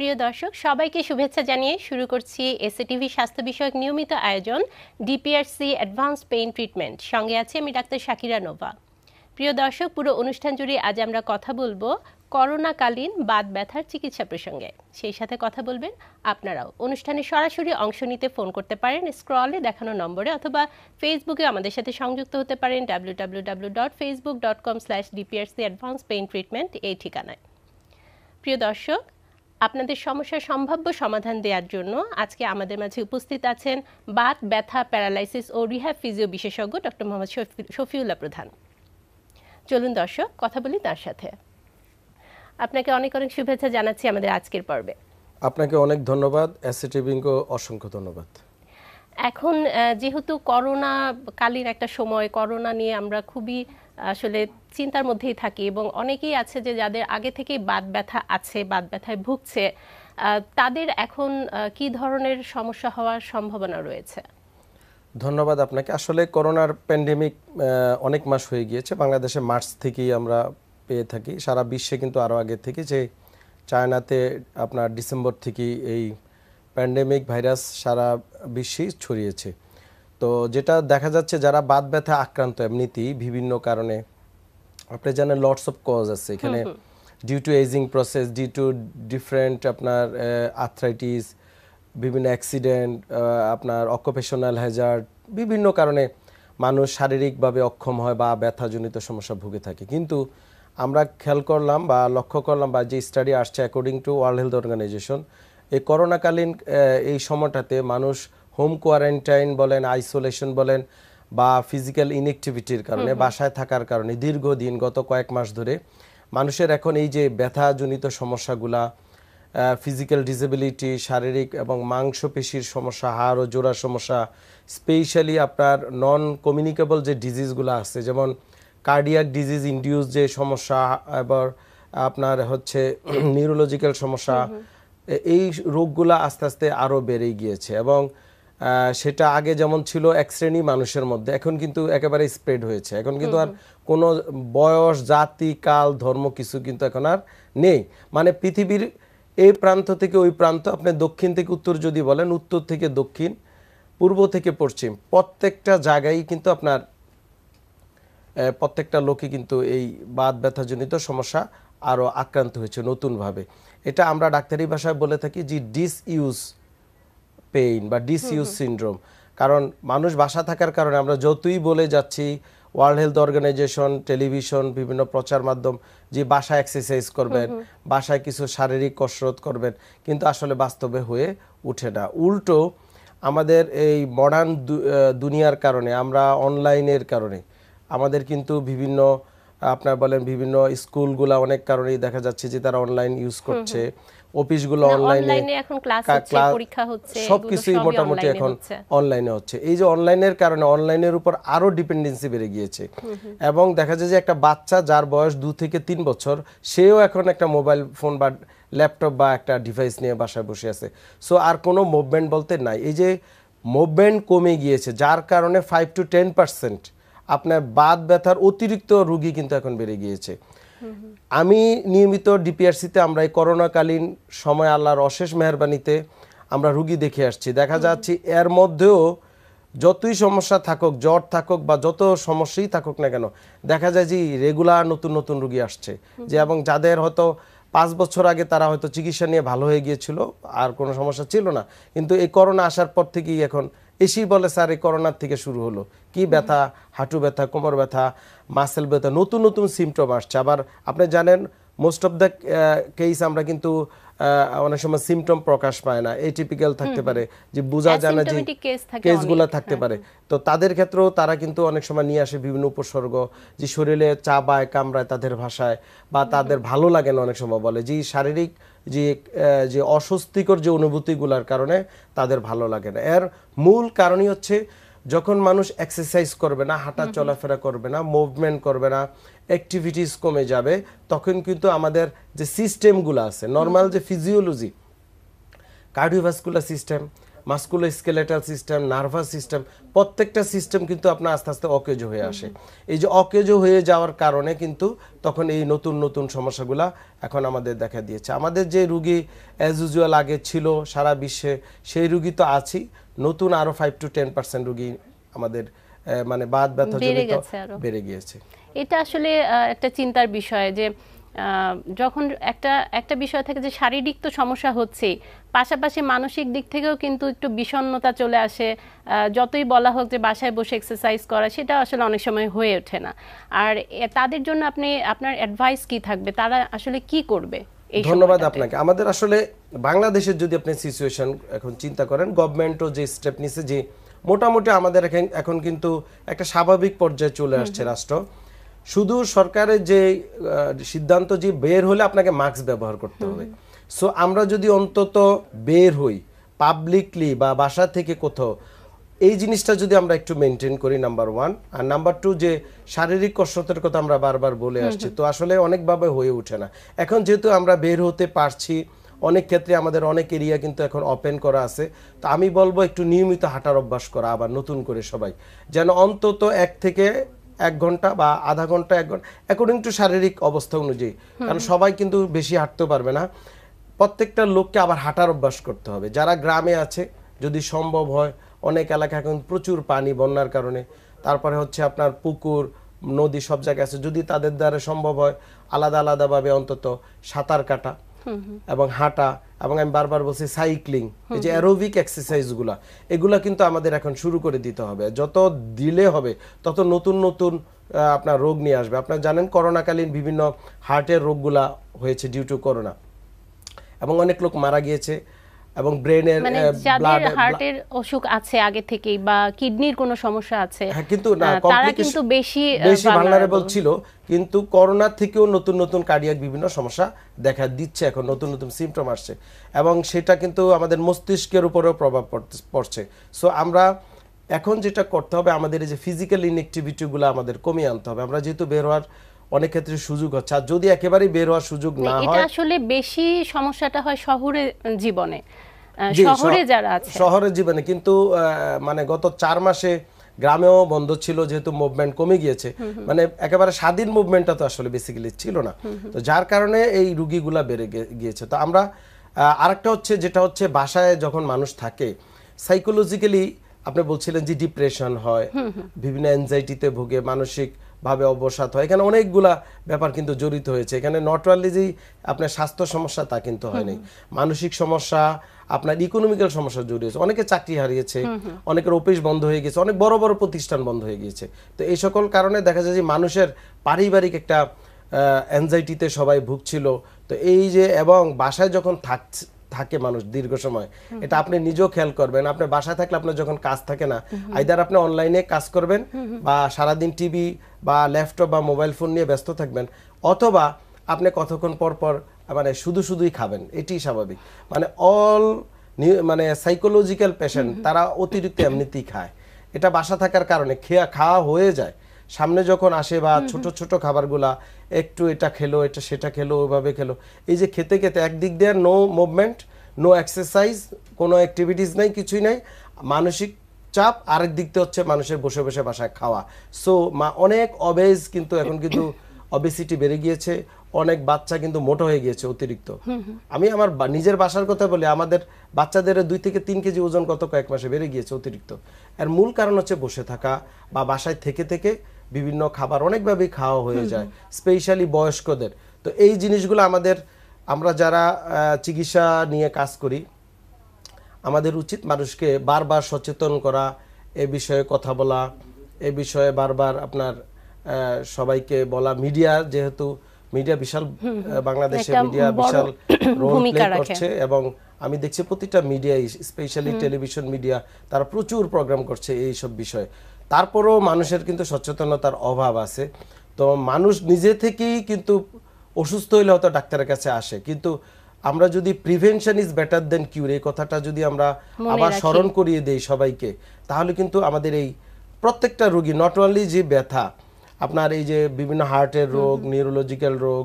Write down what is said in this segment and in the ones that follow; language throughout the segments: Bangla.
প্রিয় দর্শক সবাইকে শুভেচ্ছা জানিয়ে শুরু করছি টিভি স্বাস্থ্য বিষয়ক নিয়মিত আয়োজন ডিপিআরসি অ্যাডভান্স পেইন ট্রিটমেন্ট সঙ্গে আছে আমি ডাক্তার শাকিরা নোভা প্রিয় দর্শক পুরো অনুষ্ঠান জুড়ে আজ আমরা কথা বলবো করোনাকালীন বাদ ব্যথার চিকিৎসা প্রসঙ্গে সেই সাথে কথা বলবেন আপনারাও অনুষ্ঠানে সরাসরি অংশ নিতে ফোন করতে পারেন স্ক্রলে দেখানো নম্বরে অথবা ফেসবুকে আমাদের সাথে সংযুক্ত হতে পারেন W W W dot Facebook dot com slash DPRC advance pain treatment এই ঠিকানায় প্রিয় দর্শক আপনাদের সমস্যার সম্ভাব্য সমাধান দেওয়ার জন্য আজকে আমাদের মাঝে উপস্থিত আছেন বাত ব্যথা প্যারালাইসিস ও রিহ্যাব ফিজিও বিশেষজ্ঞ ডক্টর মোহাম্মদ শফিউল্লাহ প্রধান চলুন দর্শক কথা বলি তার সাথে আপনাকে অনেক অনেক শুভেচ্ছা জানাচ্ছি আমাদের আজকের পর্বে আপনাকে অনেক ধন্যবাদ অ্যাসিটিভিংকে অসংখ্য ধন্যবাদ এখন যেহেতু করোনা কালীন একটা সময় করোনা নিয়ে আমরা খুবই আসলে চিন্তার মধ্যেই থাকি এবং অনেকেই আছে যে যাদের আগে থেকেই বাত ব্যথা আছে বাত ব্যথায় ভুগছে তাদের এখন কি ধরনের সমস্যা হওয়ার সম্ভাবনা রয়েছে ধন্যবাদ আপনাকে আসলে করোনার প্যান্ডেমিক অনেক মাস হয়ে গিয়েছে বাংলাদেশে মার্চ থেকেই আমরা পেয়ে থাকি সারা বিশ্বে কিন্তু আরও আগে থেকে যে চায়নাতে আপনার ডিসেম্বর থেকেই এই প্যান্ডেমিক ভাইরাস সারা বিশ্বেই ছড়িয়েছে তো যেটা দেখা যাচ্ছে যারা বাত ব্যথা আক্রান্ত এমনিতেই বিভিন্ন কারণে আপনি জানেন লটস অফ কজ আছে এখানে due to ageing process due to different আপনার আর্থ্রাইটিস বিভিন্ন অ্যাক্সিডেন্ট আপনার অকুপেশনাল হ্যাজার্ড বিভিন্ন কারণে মানুষ শারীরিকভাবে অক্ষম হয় বা ব্যথাজনিত সমস্যা ভুগে থাকে কিন্তু আমরা খেয়াল করলাম বা লক্ষ্য করলাম বা যে স্টাডি আসছে according to World Health Organization এই করোনাকালীন এই সময়টাতে মানুষ হোম কোয়ারেন্টাইন বলেন আইসোলেশন বলেন বা ফিজিক্যাল ইনএক্টিভিটির কারণে বাসায় থাকার কারণে দীর্ঘদিন গত কয়েক মাস ধরে মানুষের এখন এই যে ব্যথাজনিত সমস্যাগুলা ফিজিক্যাল ডিসেবিলিটি শারীরিক এবং মাংসপেশির সমস্যা হাড় ও জোড়ার সমস্যা স্পেশালি আপনার নন কমিউনিকেবল যে ডিজিজগুলো আছে যেমন কার্ডিয়াক ডিজিজ ইন্ডিউস যে সমস্যা এবার আপনার হচ্ছে নিউরোলজিক্যাল সমস্যা এই রোগগুলো আস্তে আস্তে আরও বেড়ে গিয়েছে এবং সেটা আগে যেমন ছিল এক শ্রেণী মানুষের মধ্যে এখন কিন্তু একেবারে স্প্রেড হয়েছে এখন কিন্তু আর কোনো বয়স জাতি কাল ধর্ম কিছু কিন্তু এখন আর নেই মানে পৃথিবীর এই প্রান্ত থেকে ওই প্রান্ত আপনি দক্ষিণ থেকে উত্তর যদি বলেন উত্তর থেকে দক্ষিণ পূর্ব থেকে পশ্চিম প্রত্যেকটা জায়গায় কিন্তু আপনার প্রত্যেকটা লোকই কিন্তু এই বাদ ব্যথাজনিত সমস্যা আরও আক্রান্ত হয়েছে নতুনভাবে এটা আমরা ডাক্তারি ভাষায় বলে থাকি যে ডিসইউজ পেইন বা ডিসইউজ সিন্ড্রোম কারণ মানুষ বাসা থাকার কারণে আমরা যতই বলে যাচ্ছি ওয়ার্ল্ড হেলথ অর্গানাইজেশন টেলিভিশন বিভিন্ন প্রচার মাধ্যম যে বাসা এক্সারসাইজ করবেন বাসায় কিছু শারীরিক কসরত করবেন কিন্তু আসলে বাস্তবে হয়ে উঠে না উল্টো আমাদের এই মডার্ন দুনিয়ার কারণে আমরা অনলাইনের কারণে আমাদের কিন্তু বিভিন্ন আপনার বলেন বিভিন্ন স্কুলগুলা অনেক কারণেই দেখা যাচ্ছে যে তারা অনলাইন ইউজ করছে অফিসগুলো অনলাইনে এখন ক্লাস হচ্ছে পরীক্ষা হচ্ছে সবকিছুই মোটামুটি এখন অনলাইনে হচ্ছে এই যে অনলাইনের কারণে অনলাইনের উপর আরো ডিপেন্ডেন্সি বেড়ে গিয়েছে এবং দেখা যায় যে একটা বাচ্চা যার বয়স দু থেকে তিন বছর সেও এখন একটা মোবাইল ফোন বা ল্যাপটপ বা একটা ডিভাইস নিয়ে বাসায় বসে আছে সো আর কোনো মুভমেন্ট বলতে নাই এই যে মুভমেন্ট কমে গিয়েছে যার কারণে ফাইভ টু টেন পার্সেন্ট আপনার বাদ ব্যথার অতিরিক্ত রুগী কিন্তু এখন বেড়ে গিয়েছে আমি নিয়মিত ডিপিআরসিতে আমরা এই করোনাকালীন সময় আল্লাহর অশেষ মেহরবানিতে আমরা রুগী দেখে আসছি দেখা যাচ্ছে এর মধ্যেও যতই সমস্যা থাকুক জ্বর থাকুক বা যত সমস্যাই থাকুক না কেন দেখা যায় যে রেগুলার নতুন নতুন রুগী আসছে যে এবং যাদের হয়তো পাঁচ বছর আগে তারা হয়তো চিকিৎসা নিয়ে ভালো হয়ে গিয়েছিল আর কোনো সমস্যা ছিল না কিন্তু এই করোনা আসার পর থেকেই এখন এসেই বলে স্যার এই করোনার থেকে শুরু হলো কি ব্যথা হাঁটু ব্যথা কোমর ব্যথা মাসেল ব্যথা নতুন নতুন সিমটম আসছে আবার আপনি জানেন মোস্ট অফ দ্য কেস আমরা কিন্তু uh, অনেক সময় সিমটম প্রকাশ পায় না এটিপিক্যাল থাকতে পারে যে বোঝা যায় না যে কেসগুলো থাকতে হ্যাঁ। পারে তো তাদের ক্ষেত্রেও তারা কিন্তু অনেক সময় নিয়ে আসে বিভিন্ন উপসর্গ যে শরীরে বায় কামড়ায় তাদের ভাষায় বা তাদের ভালো লাগে না অনেক সময় বলে যে শারীরিক যে যে অস্বস্তিকর যে অনুভূতিগুলোর কারণে তাদের ভালো লাগে না এর মূল কারণই হচ্ছে যখন মানুষ এক্সারসাইজ করবে না হাঁটা চলাফেরা করবে না মুভমেন্ট করবে না অ্যাক্টিভিটিস কমে যাবে তখন কিন্তু আমাদের যে সিস্টেমগুলো আছে নর্মাল যে physiology cardiovascular system musculoskeletal system nervous system প্রত্যেকটা সিস্টেম কিন্তু আপনার আস্তে আস্তে অকেজ হয়ে আসে এই যে অকেজ হয়ে যাওয়ার কারণে কিন্তু তখন এই নতুন নতুন সমস্যাগুলা এখন আমাদের দেখা দিয়েছে আমাদের যে রুগী অ্যাজ ইউজুয়াল আগে ছিল সারা বিশ্বে সেই রুগী তো আছি নতুন আরো ফাইভ টু টেন পার্সেন্ট রুগী আমাদের মানে বাদ ব্যথা বেড়ে গিয়েছে এটা আসলে একটা চিন্তার বিষয় যে যখন একটা একটা বিষয় থাকে যে শারীরিক তো সমস্যা হচ্ছে পাশাপাশি মানসিক দিক থেকেও কিন্তু একটু বিষণ্ণতা চলে আসে যতই বলা হোক যে বাসায় বসে এক্সারসাইজ করা সেটা আসলে অনেক সময় হয়ে ওঠে না আর তাদের জন্য আপনি আপনার অ্যাডভাইস কি থাকবে তারা আসলে কি করবে ধন্যবাদ আপনাকে আমাদের আসলে বাংলাদেশের যদি আপনি সিচুয়েশন এখন চিন্তা করেন গভর্নমেন্টও যে স্টেপ নিছে যে মোটামুটি আমাদের এখন কিন্তু একটা স্বাভাবিক পর্যায়ে চলে আসছে রাষ্ট্র শুধু সরকারের যে সিদ্ধান্ত যে বের হলে আপনাকে মাস্ক ব্যবহার করতে হবে সো আমরা যদি অন্তত বের হই পাবলিকলি বা বাসা থেকে কোথাও এই জিনিসটা যদি আমরা একটু মেনটেন করি নাম্বার ওয়ান আর নাম্বার টু যে শারীরিক কসরতের কথা আমরা বারবার বলে আসছি তো আসলে অনেকভাবে হয়ে উঠে না এখন যেহেতু আমরা বের হতে পারছি অনেক ক্ষেত্রে আমাদের অনেক এরিয়া কিন্তু এখন ওপেন করা আছে তো আমি বলবো একটু নিয়মিত হাঁটার অভ্যাস করা আবার নতুন করে সবাই যেন অন্তত এক থেকে এক ঘন্টা বা আধা ঘন্টা এক ঘন্টা অ্যাকর্ডিং টু শারীরিক অবস্থা অনুযায়ী কারণ সবাই কিন্তু বেশি হাঁটতে পারবে না প্রত্যেকটা লোককে আবার হাঁটার অভ্যাস করতে হবে যারা গ্রামে আছে যদি সম্ভব হয় অনেক এলাকা এখন প্রচুর পানি বন্যার কারণে তারপরে হচ্ছে আপনার পুকুর নদী সব জায়গায় আছে যদি তাদের দ্বারা সম্ভব হয় আলাদা আলাদাভাবে অন্তত সাঁতার কাটা এবং হাঁটা এবং আমি বারবার বলছি সাইক্লিং এই যে অ্যারোবিক এক্সারসাইজগুলো এগুলো কিন্তু আমাদের এখন শুরু করে দিতে হবে যত দিলে হবে তত নতুন নতুন আপনার রোগ নিয়ে আসবে আপনার জানেন করোনাকালীন বিভিন্ন হার্টের রোগগুলা হয়েছে ডিউ টু করোনা এবং অনেক লোক মারা গিয়েছে এবং ব্রেনের ব্লাড মানে হার্টের অসুখ আছে আগে থেকেই বা কিডনির কোনো সমস্যা আছে হ্যাঁ কিন্তু না তারা কিন্তু বেশি বেশি ভালনারেবল ছিল কিন্তু করোনা থেকেও নতুন নতুন কার্ডিয়াক বিভিন্ন সমস্যা দেখা দিচ্ছে এখন নতুন নতুন সিমটম আসছে এবং সেটা কিন্তু আমাদের মস্তিষ্কের উপরেও প্রভাব পড়ছে সো আমরা এখন যেটা করতে হবে আমাদের এই যে ফিজিক্যাল ইনএক্টিভিটিগুলো আমাদের কমিয়ে আনতে হবে আমরা যেহেতু বের হওয়ার অনেক ক্ষেত্রে সুযোগ হচ্ছে আর যদি একেবারে বের হওয়ার সুযোগ না হয় এটা আসলে বেশি সমস্যাটা হয় শহরে জীবনে শহরে যারা আছে শহরে জীবনে কিন্তু মানে গত চার মাসে গ্রামেও বন্ধ ছিল যেহেতু মুভমেন্ট কমে গিয়েছে মানে একেবারে স্বাধীন মুভমেন্টটা তো আসলে বেসিক্যালি ছিল না তো যার কারণে এই রুগীগুলা বেড়ে গিয়েছে তো আমরা আরেকটা হচ্ছে যেটা হচ্ছে বাসায় যখন মানুষ থাকে সাইকোলজিক্যালি আপনি বলছিলেন যে ডিপ্রেশন হয় বিভিন্ন অ্যাংজাইটিতে ভোগে মানসিক ভাবে অবসাদ হয় এখানে অনেকগুলা ব্যাপার কিন্তু জড়িত হয়েছে এখানে নট অনলি যেই আপনার স্বাস্থ্য সমস্যা তা কিন্তু হয়নি মানসিক সমস্যা আপনার ইকোনমিক্যাল সমস্যা জড়িয়েছে অনেকে চাকরি হারিয়েছে অনেকের অফিস বন্ধ হয়ে গেছে অনেক বড় বড় প্রতিষ্ঠান বন্ধ হয়ে গিয়েছে তো এই সকল কারণে দেখা যায় যে মানুষের পারিবারিক একটা অ্যাংজাইটিতে সবাই ভুগছিল তো এই যে এবং বাসায় যখন থাক থাকে মানুষ দীর্ঘ সময় এটা আপনি নিজেও খেয়াল করবেন আপনার বাসায় থাকলে আপনার যখন কাজ থাকে না আইদার আপনি অনলাইনে কাজ করবেন বা সারাদিন টিভি বা ল্যাপটপ বা মোবাইল ফোন নিয়ে ব্যস্ত থাকবেন অথবা আপনি কতক্ষণ পর পর মানে শুধু শুধুই খাবেন এটি স্বাভাবিক মানে অল মানে সাইকোলজিক্যাল পেশেন্ট তারা অতিরিক্ত এমনিতেই খায় এটা বাসা থাকার কারণে খেয়া খাওয়া হয়ে যায় সামনে যখন আসে বা ছোট ছোট খাবারগুলা একটু এটা খেলো এটা সেটা খেলো ওইভাবে খেলো এই যে খেতে খেতে একদিক দিয়ে নো মুভমেন্ট নো এক্সারসাইজ কোনো অ্যাক্টিভিটিস নাই কিছুই নাই মানসিক চাপ আরেক দিকতে হচ্ছে মানুষের বসে বসে বাসায় খাওয়া সো মা অনেক অবেজ কিন্তু এখন কিন্তু অবেসিটি বেড়ে গিয়েছে অনেক বাচ্চা কিন্তু মোটা হয়ে গিয়েছে অতিরিক্ত আমি আমার নিজের বাসার কথা বলি আমাদের বাচ্চাদের দুই থেকে তিন কেজি ওজন গত কয়েক মাসে বেড়ে গিয়েছে অতিরিক্ত এর মূল কারণ হচ্ছে বসে থাকা বা বাসায় থেকে থেকে বিভিন্ন খাবার অনেকভাবেই খাওয়া হয়ে যায় স্পেশালি বয়স্কদের তো এই জিনিসগুলো আমাদের আমরা যারা চিকিৎসা নিয়ে কাজ করি আমাদের উচিত মানুষকে বারবার সচেতন করা এ বিষয়ে কথা বলা এ বিষয়ে বারবার আপনার সবাইকে বলা মিডিয়া যেহেতু মিডিয়া বিশাল বাংলাদেশে মিডিয়া বিশাল রোল প্লে করছে এবং আমি দেখছি প্রতিটা মিডিয়ায় স্পেশালি টেলিভিশন মিডিয়া তারা প্রচুর প্রোগ্রাম করছে এই সব বিষয়ে তারপরও মানুষের কিন্তু সচেতনতার অভাব আছে তো মানুষ নিজে থেকেই কিন্তু অসুস্থ হইলে হয়তো ডাক্তারের কাছে আসে কিন্তু আমরা যদি prevention is better than cure এই কথাটা যদি আমরা আবার স্মরণ করিয়ে দেই সবাইকে তাহলে কিন্তু আমাদের এই প্রত্যেকটা রোগী নট অনলি যে ব্যথা আপনার এই যে বিভিন্ন হার্টের রোগ নিউরোলজিক্যাল রোগ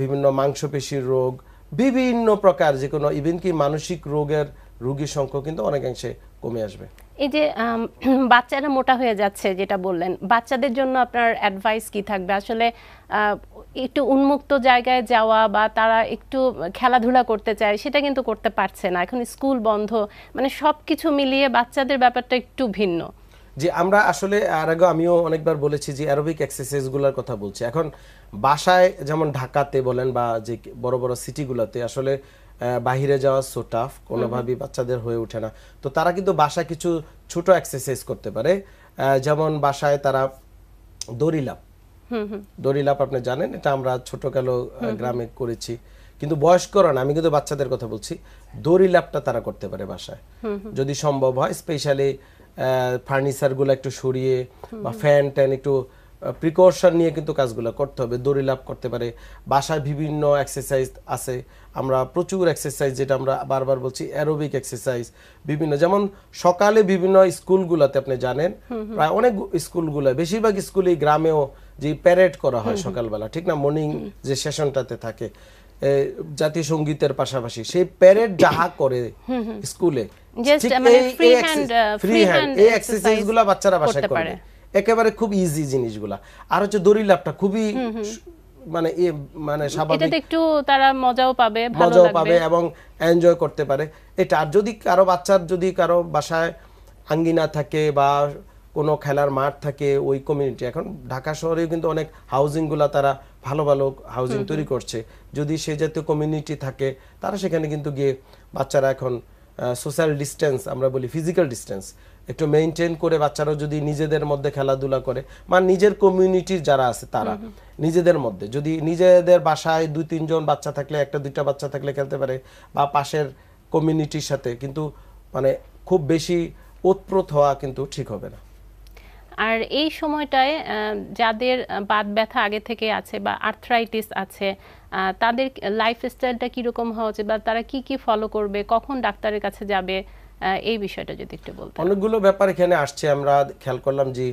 বিভিন্ন মাংসপেশির রোগ বিভিন্ন প্রকার যে কোনো ইভেন কি মানসিক রোগের রোগীর সংখ্যা কিন্তু অনেকাংশে কমে আসবে এই যে বাচ্চারা মোটা হয়ে যাচ্ছে যেটা বললেন বাচ্চাদের জন্য আপনার অ্যাডভাইস কি থাকবে আসলে একটু উন্মুক্ত জায়গায় যাওয়া বা তারা একটু খেলাধুলা করতে চায় সেটা কিন্তু করতে পারছে না এখন স্কুল বন্ধ মানে সব কিছু মিলিয়ে বাচ্চাদের ব্যাপারটা একটু ভিন্ন যে আমরা আসলে আর আগে আমিও অনেকবার বলেছি যে অ্যারোবিক এক্সারসাইজগুলোর কথা বলছি এখন বাসায় যেমন ঢাকাতে বলেন বা যে বড় বড় সিটিগুলোতে আসলে বাহিরে যাওয়া সো টাফ কোনোভাবেই বাচ্চাদের হয়ে ওঠে না তো তারা কিন্তু বাসায় কিছু ছোট এক্সারসাইজ করতে পারে যেমন বাসায় তারা দড়িলাপ দড়িলাপ আপনি জানেন এটা আমরা ছোট কাল গ্রামে করেছি কিন্তু বয়স্করা না আমি কিন্তু বাচ্চাদের কথা বলছি দড়িলাপটা তারা করতে পারে বাসায় যদি সম্ভব হয় স্পেশালি ফার্নিচারগুলো একটু সরিয়ে বা ফ্যান ট্যান একটু প্রিকশন নিয়ে কিন্তু কাজগুলো করতে হবে দড়ি লাভ করতে পারে বাসায় বিভিন্ন এক্সারসাইজ আছে আমরা প্রচুর এক্সারসাইজ যেটা আমরা বারবার বলছি অ্যারোবিক এক্সারসাইজ বিভিন্ন যেমন সকালে বিভিন্ন স্কুলগুলোতে আপনি জানেন প্রায় অনেক স্কুলগুলো বেশিরভাগ স্কুলেই গ্রামেও যে প্যারেড করা হয় সকালবেলা ঠিক না মর্নিং যে সেশনটাতে থাকে জাতীয় সঙ্গীতের পাশাপাশি সেই প্যারেড যাহা করে স্কুলে মানে uh, বাচ্চারা বাসায় করে একেবারে খুব ইজি জিনিসগুলা আর হচ্ছে দড়ি লাভটা খুবই মানে মানে স্বাভাবিক একটু তারা মজাও পাবে মজাও পাবে এবং এনজয় করতে পারে এটা আর যদি কারো বাচ্চার যদি কারো বাসায় আঙ্গিনা থাকে বা কোনো খেলার মাঠ থাকে ওই কমিউনিটি এখন ঢাকা শহরেও কিন্তু অনেক হাউজিংগুলা তারা ভালো ভালো হাউজিং তৈরি করছে যদি সে জাতীয় কমিউনিটি থাকে তারা সেখানে কিন্তু গিয়ে বাচ্চারা এখন সোশ্যাল ডিস্টেন্স আমরা বলি ফিজিক্যাল ডিস্টেন্স একটু মেনটেন করে বাচ্চারা যদি নিজেদের মধ্যে খেলাধুলা করে বা নিজের কমিউনিটির যারা আছে তারা নিজেদের মধ্যে যদি নিজেদের বাসায় দুই তিনজন বাচ্চা থাকলে একটা দুইটা বাচ্চা থাকলে খেলতে পারে বা পাশের কমিউনিটির সাথে কিন্তু মানে খুব বেশি ওতপ্রোত হওয়া কিন্তু ঠিক হবে না আর এই সময়টায় যাদের বাত ব্যথা আগে থেকে আছে বা আর্থরাইটিস আছে তাদের লাইফস্টাইলটা কীরকম হওয়া উচিত বা তারা কি কি ফলো করবে কখন ডাক্তারের কাছে যাবে এই বিষয়টা যদি একটু বলতে অনেকগুলো ব্যাপার এখানে আসছে আমরা খেয়াল করলাম যে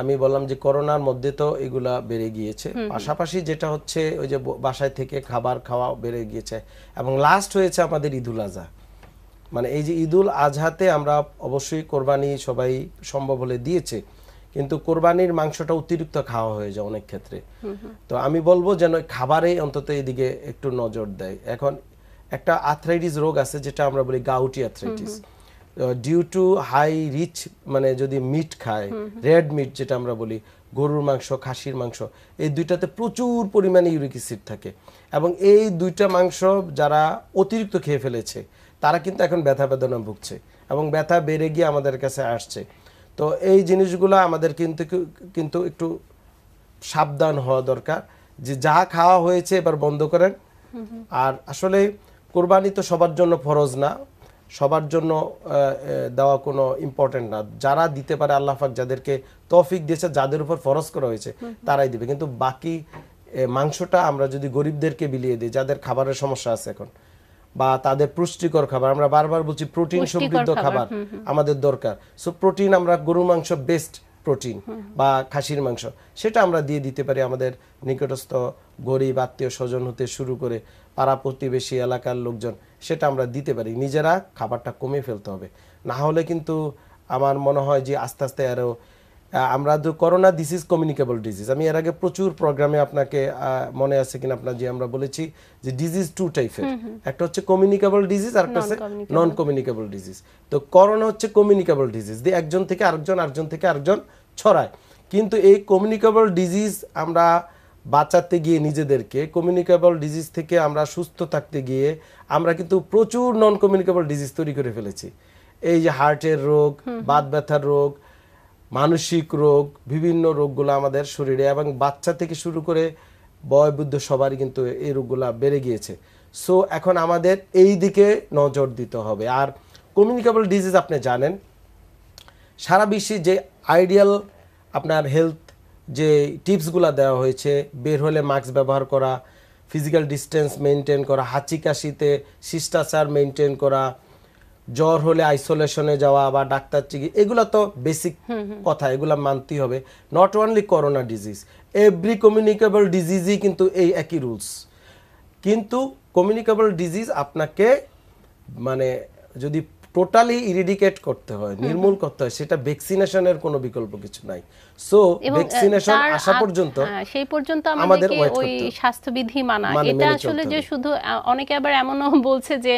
আমি বললাম যে করোনার মধ্যে তো এগুলা বেড়ে গিয়েছে পাশাপাশি যেটা হচ্ছে ওই যে বাসায় থেকে খাবার খাওয়া বেড়ে গিয়েছে এবং লাস্ট হয়েছে আমাদের ইদুল আজহা মানে এই যে ঈদুল আজহাতে আমরা অবশ্যই কোরবানি সবাই সম্ভব হলে দিয়েছে কিন্তু কোরবানির মাংসটা অতিরিক্ত খাওয়া হয়ে যায় অনেক ক্ষেত্রে তো আমি বলবো যেন খাবারে অন্তত এদিকে একটু নজর দেয় এখন একটা আর্থ্রাইটিস রোগ আছে যেটা আমরা বলি gouty arthritis due to high rich মানে যদি মিট খায় রেড মিট যেটা আমরা বলি গরুর মাংস খাসির মাংস এই দুইটাতে প্রচুর পরিমাণে ইউরিক অ্যাসিড থাকে এবং এই দুইটা মাংস যারা অতিরিক্ত খেয়ে ফেলেছে তারা কিন্তু এখন ব্যথা বেদনা ভুগছে এবং ব্যথা বেড়ে গিয়ে আমাদের কাছে আসছে তো এই জিনিসগুলো আমাদের কিন্তু কিন্তু একটু সাবধান হওয়া দরকার যে যা খাওয়া হয়েছে এবার বন্ধ করেন আর আসলে কোরবানি তো সবার জন্য ফরজ না সবার জন্য দেওয়া কোনো ইম্পর্টেন্ট না যারা দিতে পারে আল্লাহ পাক যাদেরকে তফিক দিয়েছে যাদের উপর ফরজ করা হয়েছে তারাই দিবে কিন্তু বাকি মাংসটা আমরা যদি গরিবদেরকে বিলিয়ে দিই যাদের খাবারের সমস্যা আছে এখন বা তাদের পুষ্টিকর খাবার আমরা বারবার বলছি প্রোটিন সমৃদ্ধ খাবার আমাদের দরকার সো প্রোটিন আমরা গরু মাংস বেস্ট প্রোটিন বা খাসির মাংস সেটা আমরা দিয়ে দিতে পারি আমাদের নিকটস্থ গরিব আত্মীয় স্বজন হতে শুরু করে পাড়া প্রতিবেশী এলাকার লোকজন সেটা আমরা দিতে পারি নিজেরা খাবারটা কমে ফেলতে হবে না হলে কিন্তু আমার মনে হয় যে আস্তে আস্তে আরও আমরা তো corona this is communicable disease আমি এর আগে প্রচুর প্রোগ্রামে আপনাকে মনে আছে কিনা আপনার যে আমরা বলেছি যে ডিজিজ টু টাইপের একটা হচ্ছে কমিউনিকেবল ডিজিজ আর একটা হচ্ছে নন কমিউনিকেবল ডিজিজ তো করোনা হচ্ছে কমিউনিকেবল ডিজিজ দিয়ে একজন থেকে আরেকজন আরেকজন থেকে আরেকজন ছড়ায় কিন্তু এই কমিউনিকেবল ডিজিজ আমরা বাঁচাতে গিয়ে নিজেদেরকে কমিউনিকেবল ডিজিজ থেকে আমরা সুস্থ থাকতে গিয়ে আমরা কিন্তু প্রচুর নন কমিউনিকেবল ডিজিজ তৈরি করে ফেলেছি এই যে হার্টের রোগ বাত ব্যথার রোগ মানসিক রোগ বিভিন্ন রোগগুলো আমাদের শরীরে এবং বাচ্চা থেকে শুরু করে বয়বৃদ্ধ সবারই কিন্তু এই রোগগুলো বেড়ে গিয়েছে সো এখন আমাদের এই দিকে নজর দিতে হবে আর কমিউনিকেবল ডিজিজ আপনি জানেন সারা বিশ্বে যে আইডিয়াল আপনার হেলথ যে টিপসগুলো দেওয়া হয়েছে বের হলে মাস্ক ব্যবহার করা ফিজিক্যাল ডিস্টেন্স মেনটেন করা হাঁচি কাশিতে শিষ্টাচার মেনটেন করা জ্বর হলে আইসোলেশনে যাওয়া বা ডাক্তার চিকিৎসা এগুলো তো বেসিক কথা এগুলো মানতেই হবে not only corona disease every communicable ডিজিজই কিন্তু এই একই রুলস কিন্তু কমিউনিকেবল ডিজিজ আপনাকে মানে যদি টোটালি ইরিডিকেট করতে হয় নির্মূল করতে হয় সেটা ভ্যাকসিনেশনের কোনো বিকল্প কিছু নাই সো ভ্যাকসিনেশন আসা পর্যন্ত হ্যাঁ, সেই পর্যন্ত আমাদের ওই স্বাস্থ্যবিধি মানা মানে এটা আসলে যে শুধু অনেকে আবার এমনও বলছে যে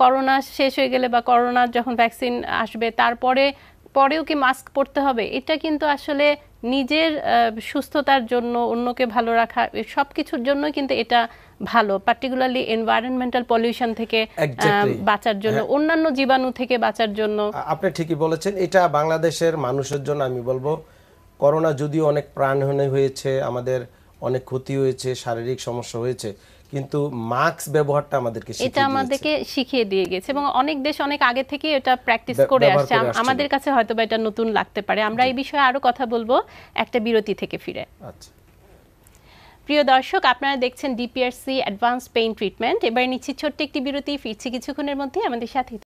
করোনা শেষ হয়ে গেলে বা করোনা যখন ভ্যাকসিন আসবে তারপরে পরেও কি মাস্ক পরতে হবে এটা কিন্তু আসলে নিজের সুস্থতার জন্য অন্যকে ভালো রাখা সবকিছুর জন্য কিন্তু এটা ভালো পার্টিকুলারলি এনভায়রনমেন্টাল পলিউশন থেকে বাঁচার জন্য হ্যাঁ। অন্যান্য জীবাণু থেকে বাঁচার জন্য আপনি ঠিকই বলেছেন এটা বাংলাদেশের মানুষের জন্য আমি বলবো করোনা যদিও অনেক প্রাণহানি হয়েছে আমাদের অনেক ক্ষতি হয়েছে শারীরিক সমস্যা হয়েছে কিন্তু মাস্ক ব্যবহারটা আমাদেরকে এটা আমাদেরকে শিখিয়ে দিয়ে গেছে এবং অনেক দেশ অনেক আগে থেকে এটা প্র্যাকটিস করে আসছে আমাদের কাছে হয়তো এটা নতুন লাগতে পারে আমরা এই বিষয়ে আরো কথা বলবো একটা বিরতি থেকে ফিরে আচ্ছা প্রিয় দর্শক আপনারা দেখছেন ডিপিআরসি অ্যাডভান্স পেইন ট্রিটমেন্ট এবার নিচ্ছি ছোট্ট একটি বিরতি ফিরছি কিছুক্ষণের মধ্যে আমাদের সাথে